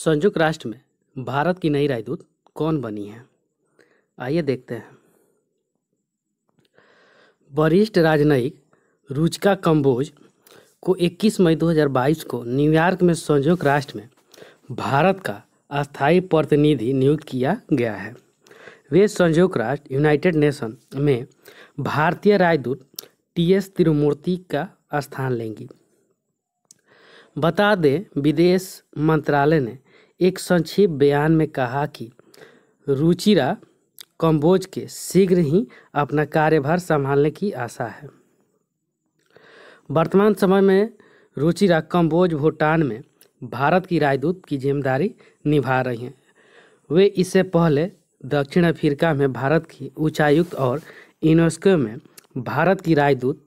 संयुक्त राष्ट्र में भारत की नई राजदूत कौन बनी है आइए देखते हैं वरिष्ठ राजनयिक रुचिका कंबोज को 21 मई 2022 को न्यूयॉर्क में संयुक्त राष्ट्र में भारत का अस्थायी प्रतिनिधि नियुक्त किया गया है वे संयुक्त राष्ट्र यूनाइटेड नेशन में भारतीय राजदूत टी एस तिरुमूर्ति का स्थान लेंगी बता दें विदेश मंत्रालय ने एक संक्षिप्त बयान में कहा कि रुचिरा कम्बोज के शीघ्र ही अपना कार्यभार संभालने की आशा है वर्तमान समय में रुचिरा कम्बोज भूटान में भारत की राजदूत की जिम्मेदारी निभा रही हैं वे इससे पहले दक्षिण अफ्रीका में भारत की उच्चायुक्त और यूनेस्को में भारत की राजदूत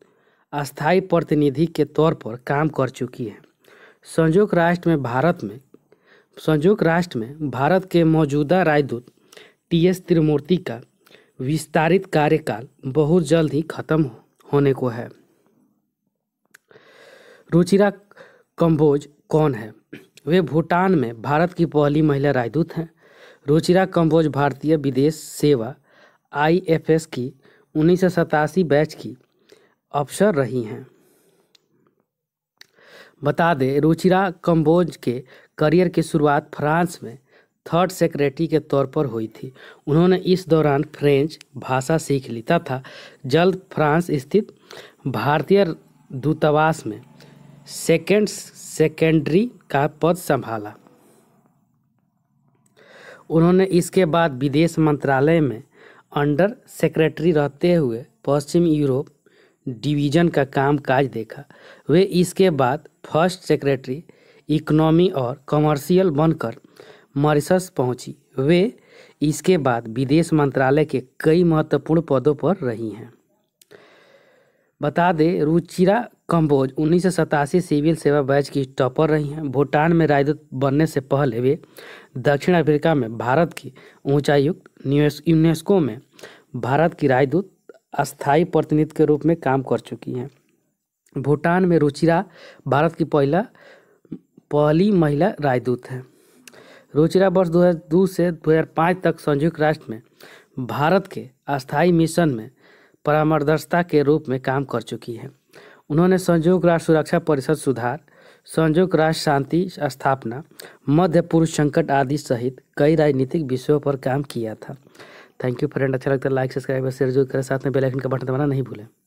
अस्थायी प्रतिनिधि के तौर पर काम कर चुकी हैं संयुक्त राष्ट्र में भारत में संयुक्त राष्ट्र में भारत के मौजूदा राजदूत टी एस त्रिमूर्ति का विस्तारित कार्यकाल बहुत जल्द ही खत्म होने को है रुचिरा कंबोज कौन है वे भूटान में भारत की पहली महिला राजदूत हैं रुचिरा कंबोज भारतीय विदेश सेवा आईएफएस की उन्नीस बैच की अफसर रही हैं बता दें रुचिरा कम्बोज के करियर की शुरुआत फ्रांस में थर्ड सेक्रेटरी के तौर पर हुई थी उन्होंने इस दौरान फ्रेंच भाषा सीख ली तथा जल्द फ्रांस स्थित भारतीय दूतावास में सेकेंड सेकेंडरी का पद संभाला उन्होंने इसके बाद विदेश मंत्रालय में अंडर सेक्रेटरी रहते हुए पश्चिम यूरोप डिवीजन का कामकाज देखा वे इसके बाद फर्स्ट सेक्रेटरी इकोनॉमी और कमर्शियल बनकर मॉरिशस पहुंची वे इसके बाद विदेश मंत्रालय के कई महत्वपूर्ण पदों पर रही हैं बता दें रुचिरा कंबोज उन्नीस सिविल सेवा बैच की टॉपर रही हैं भूटान में राजदूत बनने से पहले वे दक्षिण अफ्रीका में भारत की ऊंचायुक्त यूनेस्को में भारत की राजदूत अस्थायी प्रतिनिधि के रूप में काम कर चुकी हैं भूटान में रुचिरा भारत की पहला पहली महिला राजदूत है रुचिरा वर्ष 2002 से 2005 तक संयुक्त राष्ट्र में भारत के अस्थायी मिशन में परामर्शदाता के रूप में काम कर चुकी हैं उन्होंने संयुक्त राष्ट्र सुरक्षा परिषद सुधार संयुक्त राष्ट्र शांति स्थापना मध्य पूर्व संकट आदि सहित कई राजनीतिक विषयों पर काम किया था थैंक यू फ्रेंड अच्छा लगता है लाइक सब्सक्राइब और शेयर जो करें साथ में बेल आइकन का बटन दबाना नहीं भूलें